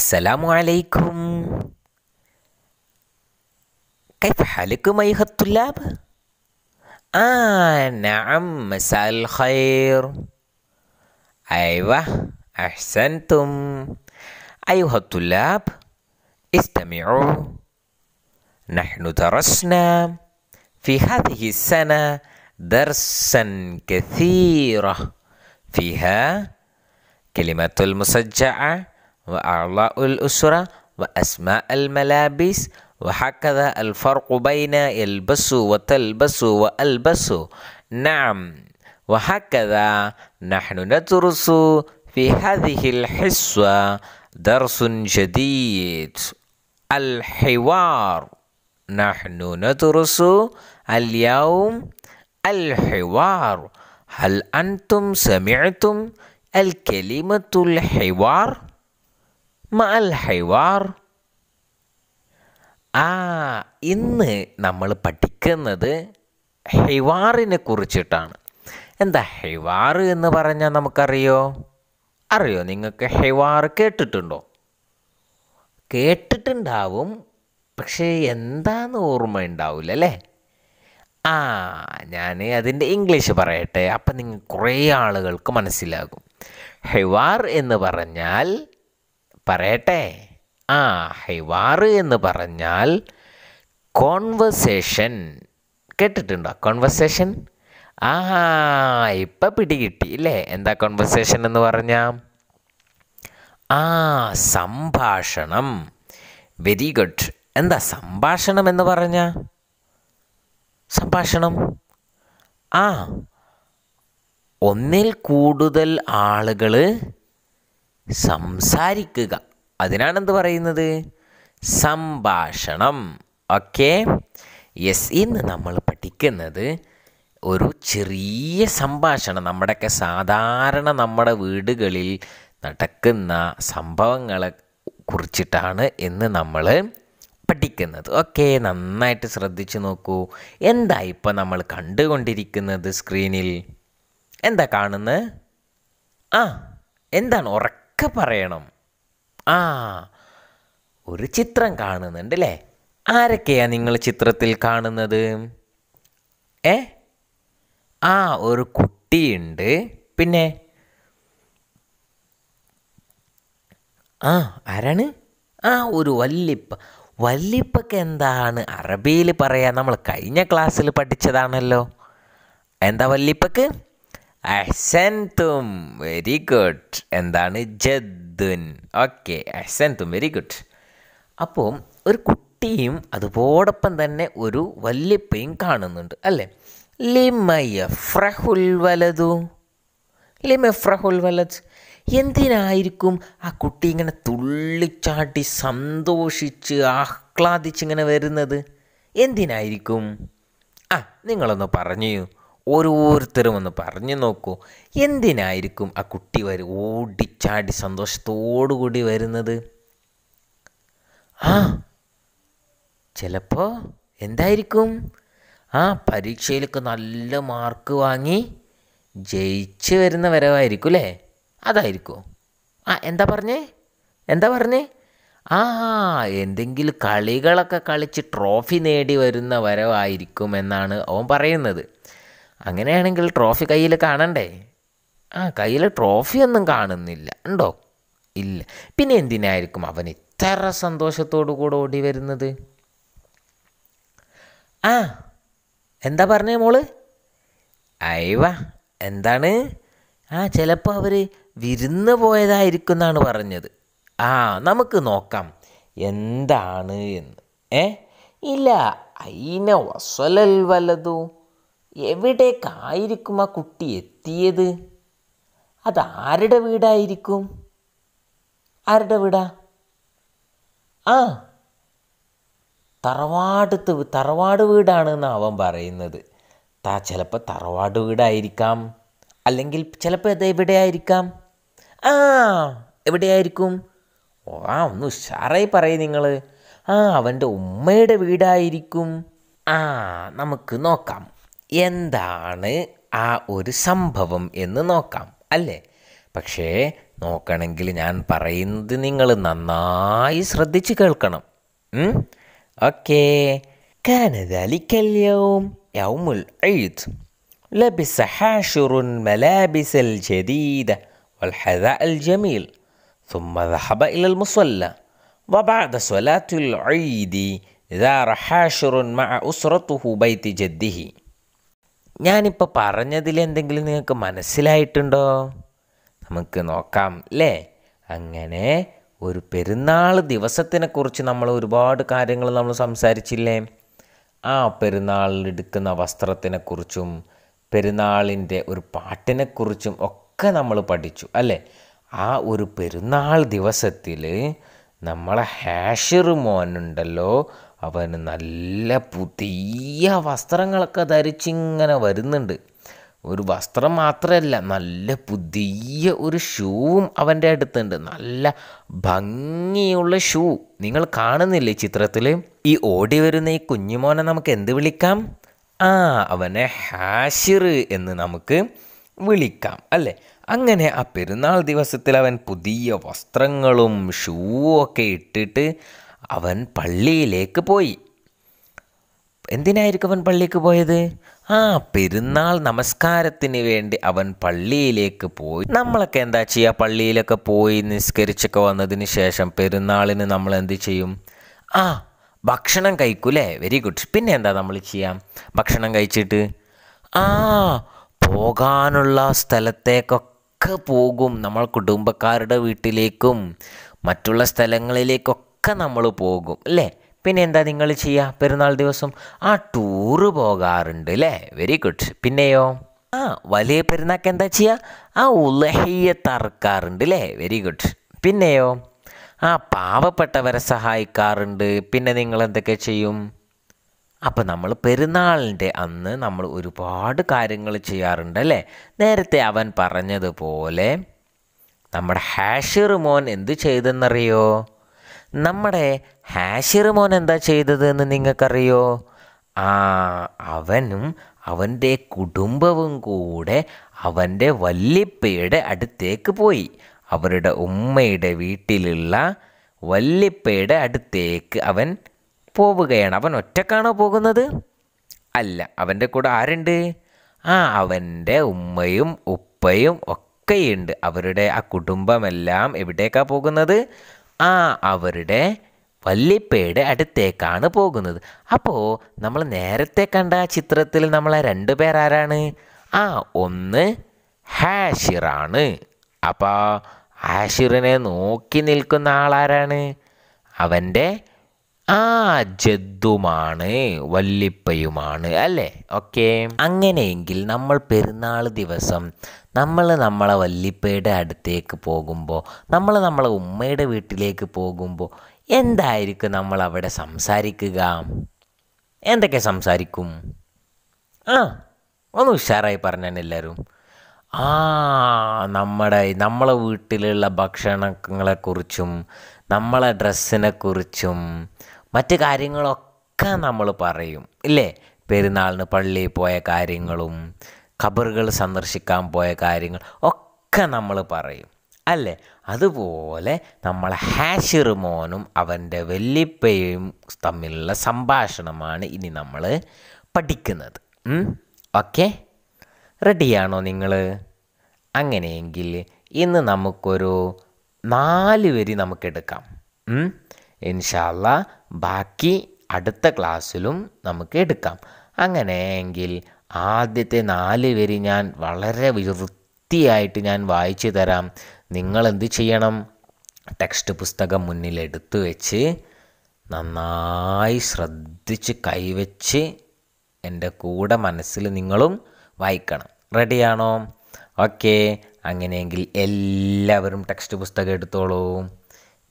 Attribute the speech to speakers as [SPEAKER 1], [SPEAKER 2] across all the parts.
[SPEAKER 1] السلام عليكم كيف حالكم أيها الطلاب؟ آه نعم مساء الخير أيوة أحسنتم أيها الطلاب استمعوا نحن درسنا في هذه السنة درسا كثيرة فيها كلمة المسجعة وأعضاء الأسرة وأسماء الملابس وهكذا الفرق بين يلبس وتلبس وألبس نعم وهكذا نحن ندرس في هذه الحصة درس جديد الحوار نحن ندرس اليوم الحوار هل أنتم سمعتم الكلمة الحوار؟ മാൽ ഹൈവാർ ആ ഇന്ന് നമ്മൾ പഠിക്കുന്നത് ഹൈവാറിനെ കുറിച്ചിട്ടാണ് എന്താ ഹൈവാർ എന്ന് പറഞ്ഞാൽ നമുക്കറിയോ അറിയോ നിങ്ങൾക്ക് ഹൈവാർ കേട്ടിട്ടുണ്ടോ കേട്ടിട്ടുണ്ടാവും പക്ഷേ എന്താന്ന് ഓർമ്മ ഉണ്ടാവില്ല അല്ലേ ആ ഞാൻ അതിൻ്റെ ഇംഗ്ലീഷ് പറയട്ടെ അപ്പം നിങ്ങൾ കുറേ ആളുകൾക്ക് മനസ്സിലാകും ഹെവാർ എന്ന് പറഞ്ഞാൽ പറയട്ടെ ആ ഹൈവാറ് എന്ന് പറഞ്ഞാൽ കോൺവെർസേഷൻ കേട്ടിട്ടുണ്ടോ കോൺവെർസേഷൻ ആഹാ ഇപ്പം പിടികിട്ടി ഇല്ലേ എന്താ കോൺവെർസേഷൻ എന്ന് പറഞ്ഞാൽ ആ സംഭാഷണം വെരി ഗുഡ് എന്താ സംഭാഷണം എന്ന് പറഞ്ഞ സംഭാഷണം ആ ഒന്നിൽ കൂടുതൽ ആളുകൾ സംസാരിക്കുക അതിനാണ് എന്ത് പറയുന്നത് സംഭാഷണം ഓക്കെ യെസ് ഇന്ന് നമ്മൾ പഠിക്കുന്നത് ഒരു ചെറിയ സംഭാഷണം നമ്മുടെയൊക്കെ സാധാരണ നമ്മുടെ വീടുകളിൽ നടക്കുന്ന സംഭവങ്ങളെ കുറിച്ചിട്ടാണ് എന്ന് നമ്മൾ പഠിക്കുന്നത് ഓക്കെ നന്നായിട്ട് ശ്രദ്ധിച്ചു നോക്കൂ എന്താ ഇപ്പം നമ്മൾ കണ്ടുകൊണ്ടിരിക്കുന്നത് സ്ക്രീനിൽ എന്താ കാണുന്നത് ആ എന്താണ് ഉറക്ക ഒക്കെ പറയണം ആ ഒരു ചിത്രം കാണുന്നുണ്ട് അല്ലേ ആരൊക്കെയാണ് നിങ്ങൾ ചിത്രത്തിൽ കാണുന്നത് ഏ ആ ഒരു കുട്ടിയുണ്ട് പിന്നെ ആ ആരാണ് ആ ഒരു വല്ലിപ്പ വല്ലിപ്പൊക്കെ എന്താണ് അറബിയിൽ പറയാൻ നമ്മൾ കഴിഞ്ഞ ക്ലാസ്സിൽ പഠിച്ചതാണല്ലോ എന്താ വല്ലിപ്പക്ക് അഹ്സൻതും വെരി ഗുഡ് എന്താണ് ജദ്ദുൻ ഓക്കെ അഹ്സൻതും വെരി ഗുഡ് അപ്പോൾ ഒരു കുട്ടിയും അതുപോടൊപ്പം തന്നെ ഒരു വല്യപ്പയും കാണുന്നുണ്ട് അല്ലേ ലിമയ ഫ്രഹുൽ വലതു ലിമ ഫ്രഹുൽ വലത് എന്തിനായിരിക്കും ആ കുട്ടി ഇങ്ങനെ തുള്ളിച്ചാട്ടി സന്തോഷിച്ച് ആഹ്ലാദിച്ച് ഇങ്ങനെ വരുന്നത് എന്തിനായിരിക്കും ആ നിങ്ങളൊന്ന് പറഞ്ഞു ഓരോരുത്തരും ഒന്ന് പറഞ്ഞു നോക്കൂ എന്തിനായിരിക്കും ആ കുട്ടി വരും ഓടിച്ചാടി സന്തോഷത്തോടുകൂടി വരുന്നത് ആ ചിലപ്പോൾ എന്തായിരിക്കും ആ പരീക്ഷയിലൊക്കെ നല്ല മാർക്ക് വാങ്ങി ജയിച്ച് വരുന്ന വരവായിരിക്കും അല്ലേ അതായിരിക്കും ആ എന്താ പറഞ്ഞേ എന്താ പറഞ്ഞേ ആ എന്തെങ്കിലും കളികളൊക്കെ കളിച്ച് ട്രോഫി നേടി വരുന്ന വരവായിരിക്കും എന്നാണ് അവൻ പറയുന്നത് അങ്ങനെയാണെങ്കിൽ ട്രോഫി കയ്യിൽ കാണണ്ടേ ആ കയ്യിൽ ഒന്നും കാണുന്നില്ല ഉണ്ടോ ഇല്ല പിന്നെ എന്തിനായിരിക്കും അവൻ ഇത്ര സന്തോഷത്തോടു കൂടെ ഓടി വരുന്നത് ആ എന്താ പറഞ്ഞേ മോള് അയവ എന്താണ് ആ ചിലപ്പോൾ അവർ വിരുന്ന് പോയതായിരിക്കും എന്നാണ് പറഞ്ഞത് ആ നമുക്ക് നോക്കാം എന്താണ് എന്ന് ഏ ഇല്ല അയിന വസലൽ വലതു എവിടേക്കായിരിക്കും ആ കുട്ടി എത്തിയത് അതാരുടെ വീടായിരിക്കും ആരുടെ വീടാ ആ തറവാടത്ത് തറവാട് വീടാണെന്ന് അവൻ പറയുന്നത് താ ചിലപ്പോൾ തറവാട് വീടായിരിക്കാം അല്ലെങ്കിൽ ചിലപ്പോൾ അത് എവിടെയായിരിക്കാം ആ എവിടെയായിരിക്കും ആ ഒന്ന് ഉഷാറായി പറയും നിങ്ങൾ ആ അവൻ്റെ ഉമ്മയുടെ വീടായിരിക്കും ആ നമുക്ക് നോക്കാം എന്താണ് ആ ഒരു സംഭവം എന്ന് നോക്കാം അല്ലേ പക്ഷേ നോക്കണമെങ്കിൽ ഞാൻ പറയുന്നത് നിങ്ങൾ നന്നായി ശ്രദ്ധിച്ച് കേൾക്കണം ഓക്കേ كان ذلك اليوم يوم العيد لبس حاشر ملابس الجديدة والحذاء الجميل ثم ذهب إلى المصلى وبعد صلاة العيد زار حاشر مع أسرته بيت جده ഞാനിപ്പോൾ പറഞ്ഞതിൽ എന്തെങ്കിലും നിങ്ങൾക്ക് മനസ്സിലായിട്ടുണ്ടോ നമുക്ക് നോക്കാം അല്ലേ അങ്ങനെ ഒരു പെരുന്നാൾ ദിവസത്തിനെക്കുറിച്ച് നമ്മൾ ഒരുപാട് കാര്യങ്ങൾ നമ്മൾ സംസാരിച്ചില്ലേ ആ പെരുന്നാളിലെടുക്കുന്ന വസ്ത്രത്തിനെക്കുറിച്ചും പെരുന്നാളിൻ്റെ ഒരു പാട്ടിനെക്കുറിച്ചും ഒക്കെ നമ്മൾ പഠിച്ചു അല്ലേ ആ ഒരു പെരുന്നാൾ ദിവസത്തിൽ നമ്മളെ ഹാഷിർ മോനുണ്ടല്ലോ അവന് നല്ല പുതിയ വസ്ത്രങ്ങളൊക്കെ ധരിച്ചിങ്ങനെ വരുന്നുണ്ട് ഒരു വസ്ത്രം മാത്രമല്ല നല്ല പുതിയ ഒരു ഷൂവും അവൻ്റെ അടുത്തുണ്ട് നല്ല ഭംഗിയുള്ള ഷൂ നിങ്ങൾ കാണുന്നില്ലേ ചിത്രത്തിൽ ഈ ഓടി വരുന്ന ഈ കുഞ്ഞുമോനെ നമുക്ക് എന്ത് വിളിക്കാം ആ അവനെ ഹാഷിർ എന്ന് നമുക്ക് വിളിക്കാം അല്ലേ അങ്ങനെ ആ പെരുന്നാൾ ദിവസത്തിൽ അവൻ പുതിയ വസ്ത്രങ്ങളും ഷൂവും ഒക്കെ ഇട്ടിട്ട് അവൻ പള്ളിയിലേക്ക് പോയി എന്തിനായിരിക്കും അവൻ പള്ളിക്ക് പോയത് ആ പെരുന്നാൾ നമസ്കാരത്തിന് വേണ്ടി അവൻ പള്ളിയിലേക്ക് പോയി നമ്മളൊക്കെ എന്താ ചെയ്യുക പള്ളിയിലൊക്കെ പോയി നിസ്കരിച്ചൊക്കെ വന്നതിന് ശേഷം പെരുന്നാളിന് നമ്മൾ എന്ത് ചെയ്യും ആ ഭക്ഷണം കഴിക്കൂലേ വെരി ഗുഡ് പിന്നെ എന്താ നമ്മൾ ചെയ്യാം ഭക്ഷണം കഴിച്ചിട്ട് ആ പോകാനുള്ള സ്ഥലത്തേക്കൊക്കെ ഒക്കെ പോകും നമ്മൾ കുടുംബക്കാരുടെ വീട്ടിലേക്കും മറ്റുള്ള സ്ഥലങ്ങളിലേക്കൊക്കെ നമ്മൾ പോകും അല്ലേ പിന്നെ എന്താ നിങ്ങൾ ചെയ്യുക പെരുന്നാൾ ദിവസം ആ ടൂറ് പോകാറുണ്ട് അല്ലേ വെരി ഗുഡ് പിന്നെയോ ആ വലിയ പെരുന്നാൾക്ക് എന്താ ചെയ്യുക ആ ഉലഹയ്യ തറക്കാറുണ്ട് അല്ലേ വെരി ഗുഡ് പിന്നെയോ ആ പാവപ്പെട്ടവരെ സഹായിക്കാറുണ്ട് പിന്നെ നിങ്ങൾ എന്തൊക്കെ ചെയ്യും അപ്പോൾ നമ്മൾ പെരുന്നാളിൻ്റെ അന്ന് നമ്മൾ ഒരുപാട് കാര്യങ്ങൾ ചെയ്യാറുണ്ട് അല്ലേ നേരത്തെ അവൻ പറഞ്ഞതുപോലെ നമ്മുടെ ഹാഷിറുമോൻ മോൻ എന്ത് ചെയ്തെന്നറിയോ നമ്മുടെ ഹാഷിറുമോൻ മോൻ എന്താ ചെയ്തതെന്ന് നിങ്ങൾക്കറിയോ ആ അവനും അവൻ്റെ കുടുംബവും കൂടെ അവൻ്റെ വല്ലിപ്പയുടെ അടുത്തേക്ക് പോയി അവരുടെ ഉമ്മയുടെ വീട്ടിലുള്ള വല്ലിപ്പയുടെ അടുത്തേക്ക് അവൻ പോവുകയാണ് അവൻ ഒറ്റക്കാണോ പോകുന്നത് അല്ല അവൻ്റെ കൂടെ ആരുണ്ട് ആ അവൻ്റെ ഉമ്മയും ഉപ്പയും ഒക്കെയുണ്ട് അവരുടെ ആ കുടുംബമെല്ലാം എവിടേക്കാണ് പോകുന്നത് ആ അവരുടെ വല്ലിപ്പയുടെ അടുത്തേക്കാണ് പോകുന്നത് അപ്പോൾ നമ്മൾ നേരത്തെ കണ്ട ആ ചിത്രത്തിൽ നമ്മളെ രണ്ട് ആരാണ് ആ ഒന്ന് ഹാഷിറാണ് അപ്പോൾ ആഷിറിനെ നോക്കി നിൽക്കുന്ന ആളാരാണ് അവൻ്റെ ആ ജദ്ദുമാണ് വല്ലിപ്പയുമാണ് അല്ലേ ഓക്കെ അങ്ങനെയെങ്കിൽ നമ്മൾ പെരുന്നാൾ ദിവസം നമ്മൾ നമ്മളെ വല്ലിപ്പയുടെ അടുത്തേക്ക് പോകുമ്പോൾ നമ്മൾ നമ്മളെ ഉമ്മയുടെ വീട്ടിലേക്ക് പോകുമ്പോൾ എന്തായിരിക്കും നമ്മൾ അവിടെ സംസാരിക്കുക എന്തൊക്കെ സംസാരിക്കും ആ ഒന്ന് ഉഷാറായി പറഞ്ഞാൽ എല്ലാവരും ആ നമ്മുടെ നമ്മളെ വീട്ടിലുള്ള ഭക്ഷണങ്ങളെക്കുറിച്ചും നമ്മളെ ഡ്രസ്സിനെക്കുറിച്ചും മറ്റ് കാര്യങ്ങളൊക്കെ നമ്മൾ പറയും ഇല്ലേ പെരുന്നാളിന് പള്ളിയിൽ പോയ കാര്യങ്ങളും ഖബറുകൾ സന്ദർശിക്കാൻ പോയ കാര്യങ്ങൾ ഒക്കെ നമ്മൾ പറയും അല്ലേ അതുപോലെ നമ്മളെ ഹാഷിറുമോനും അവൻ്റെ വെല്ലിപ്പയും തമ്മിലുള്ള സംഭാഷണമാണ് ഇനി നമ്മൾ പഠിക്കുന്നത് ഓക്കെ റെഡിയാണോ നിങ്ങൾ അങ്ങനെയെങ്കിൽ ഇന്ന് നമുക്കൊരു നാല് വരി നമുക്കെടുക്കാം ഇൻഷാല്ല ബാക്കി അടുത്ത ക്ലാസ്സിലും നമുക്ക് എടുക്കാം അങ്ങനെയെങ്കിൽ ആദ്യത്തെ നാല് വരി ഞാൻ വളരെ വൃത്തിയായിട്ട് ഞാൻ വായിച്ചു തരാം നിങ്ങൾ എന്ത് ചെയ്യണം ടെക്സ്റ്റ് പുസ്തകം എടുത്തു വെച്ച് നന്നായി ശ്രദ്ധിച്ച് കൈവച്ച് എൻ്റെ കൂടെ മനസ്സിൽ നിങ്ങളും വായിക്കണം റെഡിയാണോ ഓക്കെ അങ്ങനെയെങ്കിൽ എല്ലാവരും ടെക്സ്റ്റ് പുസ്തകം എടുത്തോളൂ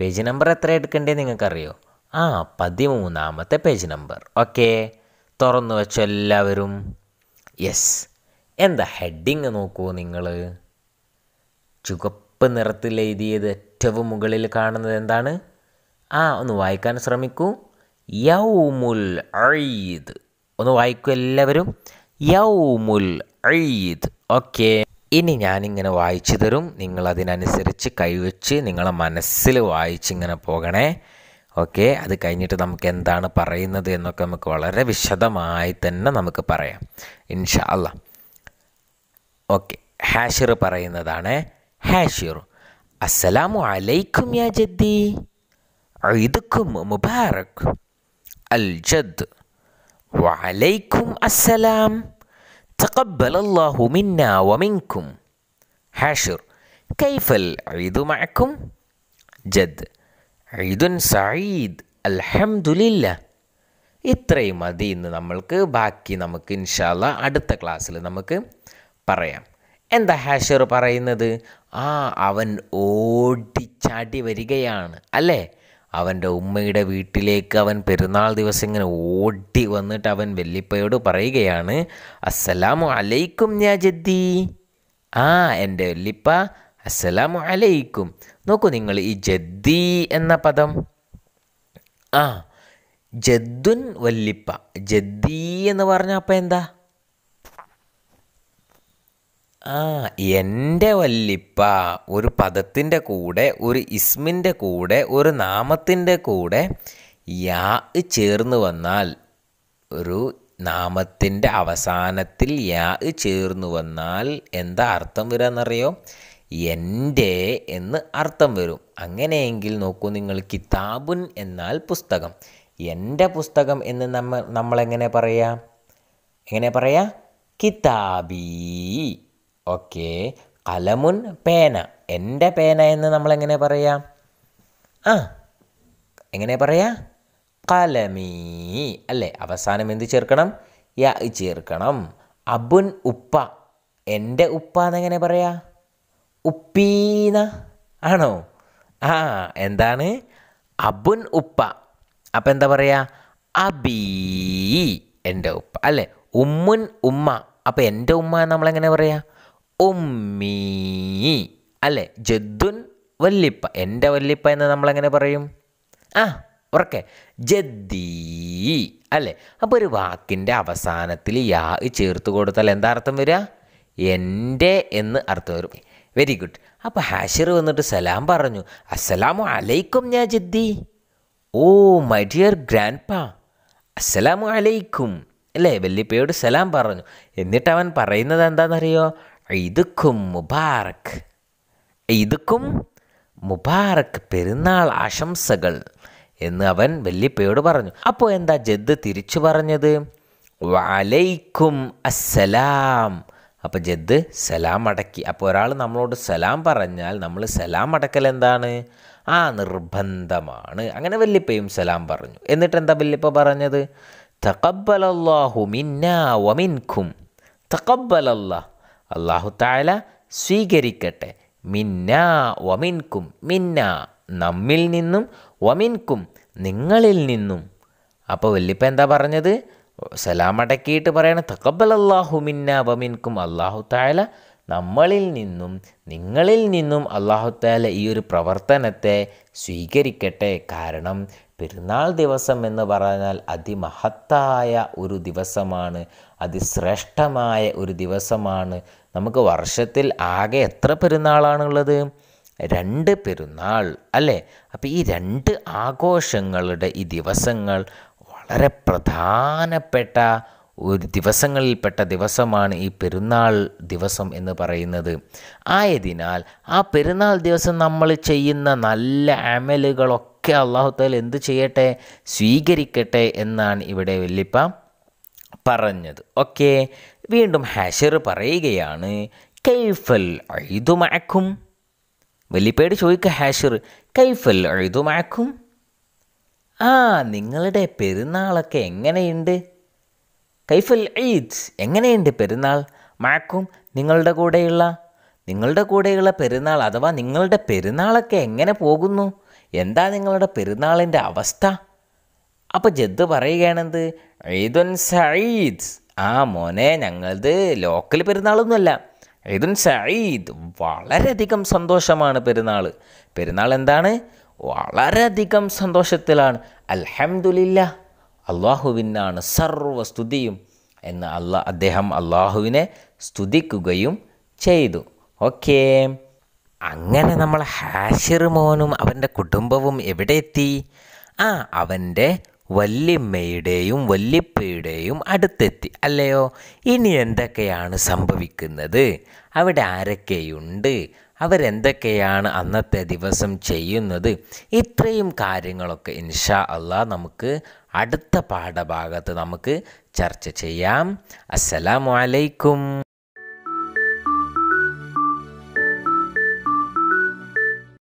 [SPEAKER 1] പേജ് നമ്പർ എത്ര എടുക്കണ്ടേ നിങ്ങൾക്കറിയോ ആ പതിമൂന്നാമത്തെ പേജ് നമ്പർ ഓക്കെ തുറന്നു വെച്ച എല്ലാവരും യെസ് എന്താ ഹെഡിങ് നോക്കൂ നിങ്ങൾ ചുവപ്പ് നിറത്തിൽ എഴുതിയത് ഏറ്റവും മുകളിൽ കാണുന്നത് എന്താണ് ആ ഒന്ന് വായിക്കാൻ ശ്രമിക്കൂ യൗമുൽ ഐദ് ഒന്ന് വായിക്കൂ എല്ലാവരും യൗമുൽ ഐദ് ഓക്കെ ഇനി ഞാനിങ്ങനെ വായിച്ചു തരും നിങ്ങൾ അതിനനുസരിച്ച് കൈവച്ച് നിങ്ങളെ മനസ്സിൽ വായിച്ചിങ്ങനെ പോകണേ ഓക്കെ അത് കഴിഞ്ഞിട്ട് നമുക്ക് എന്താണ് പറയുന്നത് എന്നൊക്കെ നമുക്ക് വളരെ വിശദമായി തന്നെ നമുക്ക് പറയാം ഇൻഷാ അല്ല ഓക്കെ ഹാഷിർ പറയുന്നതാണ് ഹാഷിർ അസ്സലാമു അലൈക്കും യാ ജദ്ദി ഐദുക്കും മുബാറക് അൽ ജദ് വലൈക്കും അസ്സലാം تقبل الله منا ومنكم حاشر كيف العيد معكم جد ഈദുൻ സയീദ് അൽഹംദുലില്ല ഇത്രയും മതി ഇന്ന് നമ്മൾക്ക് ബാക്കി നമുക്ക് ഇൻഷാല്ല അടുത്ത ക്ലാസ്സിൽ നമുക്ക് പറയാം എന്താ ഹാഷർ പറയുന്നത് ആ അവൻ ഓടിച്ചാടി വരികയാണ് അല്ലേ അവൻ്റെ ഉമ്മയുടെ വീട്ടിലേക്ക് അവൻ പെരുന്നാൾ ദിവസം ഇങ്ങനെ ഓടി വന്നിട്ട് അവൻ വെല്ലിപ്പയോട് പറയുകയാണ് അസ്സലാമു അലൈക്കും ഞാ ജദ്ദി ആ എൻ്റെ വെല്ലിപ്പ അസ്സലാമു അലൈക്കും നോക്കൂ നിങ്ങൾ ഈ ജദ്ദി എന്ന പദം ആ ജദ്ദുൻ വല്ലിപ്പ ജദ്ദി എന്ന് പറഞ്ഞ അപ്പം എന്താ ആ എൻ്റെ വല്ലിപ്പ ഒരു പദത്തിൻ്റെ കൂടെ ഒരു ഇസ്മിൻ്റെ കൂടെ ഒരു നാമത്തിൻ്റെ കൂടെ യാ ചേർന്ന് വന്നാൽ ഒരു നാമത്തിൻ്റെ അവസാനത്തിൽ യാ ചേർന്ന് വന്നാൽ എന്താ അർത്ഥം വരാമെന്നറിയോ എൻ്റെ എന്ന് അർത്ഥം വരും അങ്ങനെയെങ്കിൽ നോക്കൂ നിങ്ങൾ കിതാബുൻ എന്നാൽ പുസ്തകം എൻ്റെ പുസ്തകം എന്ന് നമ്മൾ നമ്മളെങ്ങനെ പറയാ എങ്ങനെ പറയാ കിതാബി ഓക്കെ കലമുൻ പേന എൻ്റെ പേന എന്ന് നമ്മളെങ്ങനെ പറയാ ആ എങ്ങനെ പറയാ കലമീ അല്ലേ അവസാനം എന്ത് ചേർക്കണം യ ചേർക്കണം അബുൻ ഉപ്പ എൻ്റെ ഉപ്പ എന്നെങ്ങനെ പറയാ ഉപ്പീന ആണോ ആ എന്താണ് അബുൻ ഉപ്പ അപ്പം എന്താ പറയുക അബീ എൻ്റെ ഉപ്പ അല്ലേ ഉമ്മുൻ ഉമ്മ അപ്പം എൻ്റെ ഉമ്മ നമ്മളെങ്ങനെ പറയുക ഉമ്മീ അല്ലേ ജദ്ദുൻ വല്ലിപ്പ എൻ്റെ വല്ലിപ്പ എന്ന് നമ്മളെങ്ങനെ പറയും ആ ഉറക്കെ ജദ്ദീ അല്ലേ അപ്പോൾ ഒരു വാക്കിൻ്റെ അവസാനത്തിൽ യാ ചേർത്ത് കൊടുത്താൽ എന്താ അർത്ഥം വരിക എൻ്റെ എന്ന് അർത്ഥം വരും വെരി ഗുഡ് അപ്പോൾ ഹാഷിർ വന്നിട്ട് സലാം പറഞ്ഞു അസ്സലാമു അലൈക്കും ഞാ ജിദ്ദി oh my dear grandpa അസ്സലാമു അലൈക്കും അല്ലേ വല്യപ്പയോട് സലാം പറഞ്ഞു എന്നിട്ട് അവൻ പറയുന്നത് എന്താണെന്നറിയോ ഇതുക്കും മുബാറക് ഇതുക്കും മുബാറക് പെരുന്നാൾ ആശംസകൾ എന്ന് അവൻ വല്യപ്പയോട് പറഞ്ഞു അപ്പോൾ എന്താ ജദ് തിരിച്ചു പറഞ്ഞത് വലൈക്കും അസ്സലാം അപ്പോൾ ജദ് സലാം അടക്കി അപ്പോൾ ഒരാൾ നമ്മളോട് സലാം പറഞ്ഞാൽ നമ്മൾ സലാം അടക്കൽ എന്താണ് ആ നിർബന്ധമാണ് അങ്ങനെ വല്യപ്പയും സലാം പറഞ്ഞു എന്നിട്ട് എന്താ വല്യപ്പ പറഞ്ഞത് തക്കബലാഹു മിന്ന വമിൻഖും തക്കബലല്ലാ അള്ളാഹു താല സ്വീകരിക്കട്ടെ മിന്നാ വമിൻകും മിന്ന നമ്മിൽ നിന്നും വമിൻകും നിങ്ങളിൽ നിന്നും അപ്പോൾ വല്യപ്പ എന്താ പറഞ്ഞത് സലാം അടക്കിയിട്ട് പറയണം തക്കബൽ അള്ളാഹു മിന്ന വമിൻകും അള്ളാഹു താല നമ്മളിൽ നിന്നും നിങ്ങളിൽ നിന്നും അള്ളാഹു താല ഈ ഒരു പ്രവർത്തനത്തെ സ്വീകരിക്കട്ടെ കാരണം പെരുന്നാൾ ദിവസം എന്ന് പറഞ്ഞാൽ അതിമഹത്തായ ഒരു ദിവസമാണ് അതിശ്രേഷ്ഠമായ ഒരു ദിവസമാണ് നമുക്ക് വർഷത്തിൽ ആകെ എത്ര പെരുന്നാളാണുള്ളത് രണ്ട് പെരുന്നാൾ അല്ലേ അപ്പോൾ ഈ രണ്ട് ആഘോഷങ്ങളുടെ ഈ ദിവസങ്ങൾ വളരെ പ്രധാനപ്പെട്ട ഒരു ദിവസങ്ങളിൽപ്പെട്ട ദിവസമാണ് ഈ പെരുന്നാൾ ദിവസം എന്ന് പറയുന്നത് ആയതിനാൽ ആ പെരുന്നാൾ ദിവസം നമ്മൾ ചെയ്യുന്ന നല്ല അമലുകളൊക്കെ അള്ളാഹുത്താൽ എന്ത് ചെയ്യട്ടെ സ്വീകരിക്കട്ടെ എന്നാണ് ഇവിടെ വല്യപ്പ പറഞ്ഞത് ഓക്കെ വീണ്ടും ഹാഷർ പറയുകയാണ് കൈഫൽ അഴുതുമാക്കും വല്യപ്പയോട് ചോദിക്കുക ഹാഷർ കൈഫൽ അഴുതുമാക്കും ആ നിങ്ങളുടെ പെരുന്നാളൊക്കെ എങ്ങനെയുണ്ട് കൈഫൽ ഈദ്സ് എങ്ങനെയുണ്ട് പെരുന്നാൾ മാക്കും നിങ്ങളുടെ കൂടെയുള്ള നിങ്ങളുടെ കൂടെയുള്ള പെരുന്നാൾ അഥവാ നിങ്ങളുടെ പെരുന്നാളൊക്കെ എങ്ങനെ പോകുന്നു എന്താ നിങ്ങളുടെ പെരുന്നാളിൻ്റെ അവസ്ഥ അപ്പോൾ ജദ് പറയുകയാണെന്ത് ഈദുൻ സയീദ്സ് ആ മോനെ ഞങ്ങളത് ലോക്കൽ പെരുന്നാളൊന്നുമല്ല ഈദുൻ സയീദ് വളരെയധികം സന്തോഷമാണ് പെരുന്നാൾ പെരുന്നാൾ എന്താണ് വളരെയധികം സന്തോഷത്തിലാണ് അൽഹംദുലില്ല അള്ളാഹുവിനാണ് സർവസ്തുതിയും എന്ന് അല്ലാ അദ്ദേഹം അള്ളാഹുവിനെ സ്തുതിക്കുകയും ചെയ്തു ഓക്കേ അങ്ങനെ നമ്മൾ ഹാഷിർ മോനും അവൻ്റെ കുടുംബവും എവിടെ എത്തി ആ അവൻ്റെ വല്യമ്മയുടെയും വല്യപ്പയുടെയും അടുത്തെത്തി അല്ലയോ ഇനി എന്തൊക്കെയാണ് സംഭവിക്കുന്നത് അവിടെ ആരൊക്കെയുണ്ട് അവരെന്തൊക്കെയാണ് അന്നത്തെ ദിവസം ചെയ്യുന്നത് ഇത്രയും കാര്യങ്ങളൊക്കെ ഇൻഷാ അള്ളാഹ് നമുക്ക് അടുത്ത പാഠഭാഗത്ത് നമുക്ക് ചർച്ച ചെയ്യാം അസ്സലാമലൈക്കും